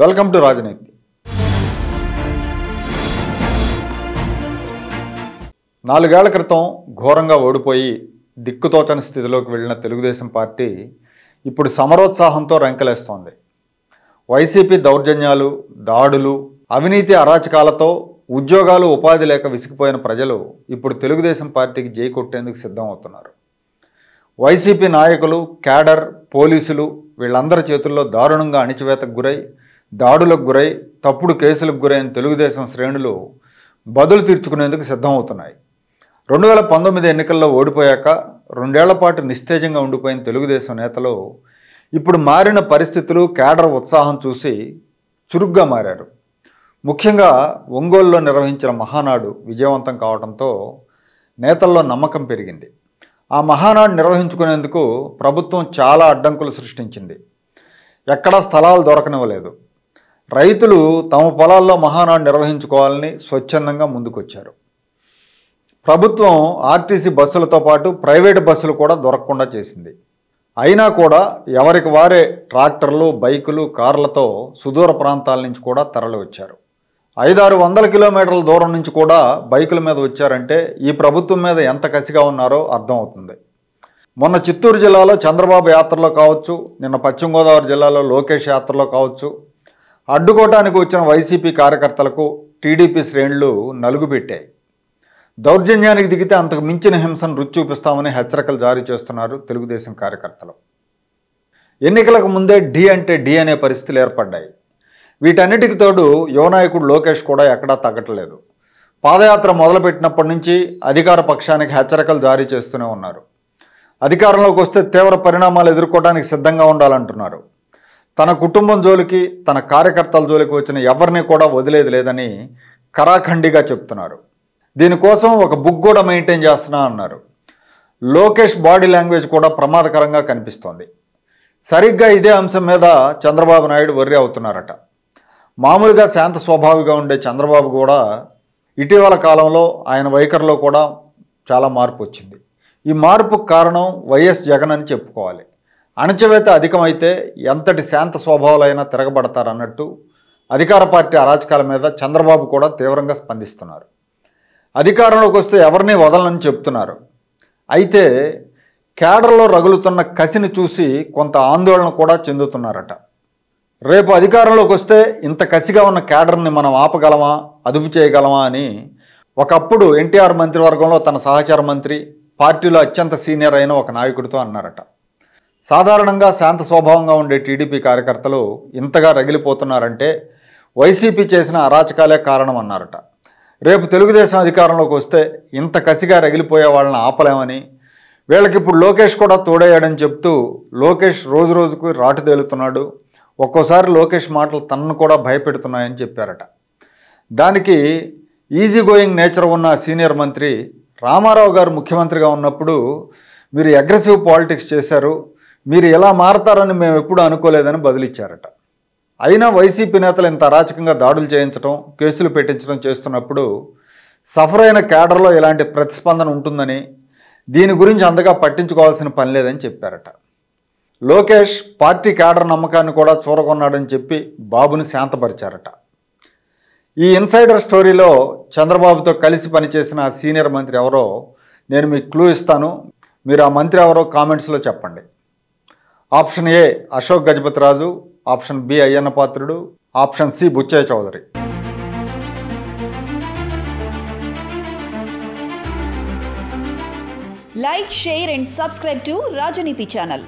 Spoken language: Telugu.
వెల్కమ్ టు రాజనీతి నాలుగేళ్ల క్రితం ఘోరంగా ఓడిపోయి దిక్కుతోచని స్థితిలోకి వెళ్ళిన తెలుగుదేశం పార్టీ ఇప్పుడు సమరోత్సాహంతో రంకెలేస్తోంది వైసీపీ దౌర్జన్యాలు దాడులు అవినీతి అరాచకాలతో ఉద్యోగాలు ఉపాధి లేక విసిగిపోయిన ప్రజలు ఇప్పుడు తెలుగుదేశం పార్టీకి జై కొట్టేందుకు సిద్ధం అవుతున్నారు వైసీపీ నాయకులు క్యాడర్ పోలీసులు వీళ్ళందరి చేతుల్లో దారుణంగా అణిచివేతకు గురై దాడులకు గురై తప్పుడు కేసులకు గురైన తెలుగుదేశం శ్రేణులు బదులు తీర్చుకునేందుకు సిద్ధమవుతున్నాయి రెండు వేల పంతొమ్మిది ఎన్నికల్లో ఓడిపోయాక రెండేళ్ల పాటు నిస్తేజంగా ఉండిపోయిన తెలుగుదేశం నేతలు ఇప్పుడు మారిన పరిస్థితులు కేడర్ ఉత్సాహం చూసి చురుగ్గా మారారు ముఖ్యంగా ఒంగోలులో నిర్వహించిన మహానాడు విజయవంతం కావడంతో నేతల్లో నమ్మకం పెరిగింది ఆ మహానాడు నిర్వహించుకునేందుకు ప్రభుత్వం చాలా అడ్డంకులు సృష్టించింది ఎక్కడా స్థలాలు దొరకనివ్వలేదు రైతులు తమ పొలాల్లో మహానాడు నిర్వహించుకోవాలని స్వచ్ఛందంగా ముందుకొచ్చారు ప్రభుత్వం ఆర్టీసీ బస్సులతో పాటు ప్రైవేటు బస్సులు కూడా దొరకకుండా చేసింది అయినా కూడా ఎవరికి వారే ట్రాక్టర్లు బైకులు కార్లతో సుదూర ప్రాంతాల నుంచి కూడా తరలి వచ్చారు ఐదారు వందల కిలోమీటర్ల దూరం నుంచి కూడా బైకుల మీద వచ్చారంటే ఈ ప్రభుత్వం మీద ఎంత కసిగా ఉన్నారో అర్థమవుతుంది మొన్న చిత్తూరు జిల్లాలో చంద్రబాబు యాత్రలో కావచ్చు నిన్న పశ్చిమ గోదావరి జిల్లాలో లోకేష్ యాత్రలో కావచ్చు అడ్డుకోవటానికి వచ్చిన వైసీపీ కార్యకర్తలకు టీడీపీ శ్రేణులు నలుగుపెట్టాయి దౌర్జన్యానికి దిగితే అంతకు మించిన హింసను రుచి చూపిస్తామని హెచ్చరికలు జారీ చేస్తున్నారు తెలుగుదేశం కార్యకర్తలు ఎన్నికలకు ముందే డి అంటే డి అనే పరిస్థితులు ఏర్పడ్డాయి వీటన్నిటికి తోడు యువనాయకుడు లోకేష్ కూడా ఎక్కడా తగ్గట్లేదు పాదయాత్ర మొదలుపెట్టినప్పటి నుంచి అధికార పక్షానికి హెచ్చరికలు జారీ చేస్తూనే ఉన్నారు అధికారంలోకి వస్తే తీవ్ర పరిణామాలు ఎదుర్కోవడానికి సిద్ధంగా ఉండాలంటున్నారు తన కుటుంబం జోలికి తన కార్యకర్తల జోలికి వచ్చిన ఎవరిని కూడా వదిలేదు లేదని కరాఖండిగా చెప్తున్నారు దీనికోసం ఒక బుక్ కూడా మెయింటైన్ చేస్తున్నా అన్నారు లోకేష్ బాడీ లాంగ్వేజ్ కూడా ప్రమాదకరంగా కనిపిస్తోంది సరిగ్గా ఇదే అంశం మీద చంద్రబాబు నాయుడు వర్రీ అవుతున్నారట మామూలుగా శాంత స్వభావిగా ఉండే చంద్రబాబు కూడా ఇటీవల కాలంలో ఆయన వైఖరిలో కూడా చాలా మార్పు వచ్చింది ఈ మార్పుకు కారణం వైఎస్ జగన్ అని చెప్పుకోవాలి అణచివేత అధికమైతే ఎంతటి శాంత స్వభావాలైనా తిరగబడతారన్నట్టు అధికార పార్టీ అరాచకాల మీద చంద్రబాబు కూడా తీవ్రంగా స్పందిస్తున్నారు అధికారంలోకి వస్తే ఎవరిని వదలనని చెప్తున్నారు అయితే కేడర్లో రగులుతున్న కసిని చూసి కొంత ఆందోళన కూడా చెందుతున్నారట రేపు అధికారంలోకి వస్తే ఇంత కసిగా ఉన్న కేడర్ని మనం ఆపగలమా అదుపు చేయగలమా అని ఒకప్పుడు ఎన్టీఆర్ మంత్రివర్గంలో తన సహచార మంత్రి పార్టీలో అత్యంత సీనియర్ అయిన ఒక నాయకుడితో అన్నారట సాధారణంగా శాంత స్వభావంగా ఉండే టీడీపీ కార్యకర్తలు ఇంతగా రగిలిపోతున్నారంటే వైసీపీ చేసిన అరాచకాలే కారణం అన్నారట రేపు తెలుగుదేశం అధికారంలోకి వస్తే ఇంత కసిగా రగిలిపోయే వాళ్ళని ఆపలేమని వీళ్ళకిప్పుడు లోకేష్ కూడా తోడయ్యాడని చెప్తూ లోకేష్ రోజు రోజుకు రాటు తేలుతున్నాడు ఒక్కోసారి లోకేష్ మాటలు తనను కూడా భయపెడుతున్నాయని చెప్పారట దానికి ఈజీ గోయింగ్ నేచర్ ఉన్న సీనియర్ మంత్రి రామారావు గారు ముఖ్యమంత్రిగా ఉన్నప్పుడు మీరు అగ్రెసివ్ పాలిటిక్స్ చేశారు మీరు ఎలా మారతారని మేము ఎప్పుడూ అనుకోలేదని బదిలిచ్చారట అయినా వైసీపీ నేతలు ఇంత అరాచకంగా దాడులు చేయించడం కేసులు పెట్టించడం చేస్తున్నప్పుడు సఫర్ అయిన కేడర్లో ఇలాంటి ప్రతిస్పందన ఉంటుందని దీని గురించి అంతగా పట్టించుకోవాల్సిన పని లేదని చెప్పారట లోకేష్ పార్టీ కేడర్ నమ్మకాన్ని కూడా చూరగొన్నాడని చెప్పి బాబుని శాంతపరిచారట ఈ ఇన్సైడర్ స్టోరీలో చంద్రబాబుతో కలిసి పనిచేసిన ఆ సీనియర్ మంత్రి ఎవరో నేను మీకు క్లూ ఇస్తాను మీరు ఆ మంత్రి ఎవరో కామెంట్స్లో చెప్పండి option A Ashok Gajapathiraju option B Ayyanna Patrudu option C Butchaiah Chowdary like share and subscribe to Rajaneeti channel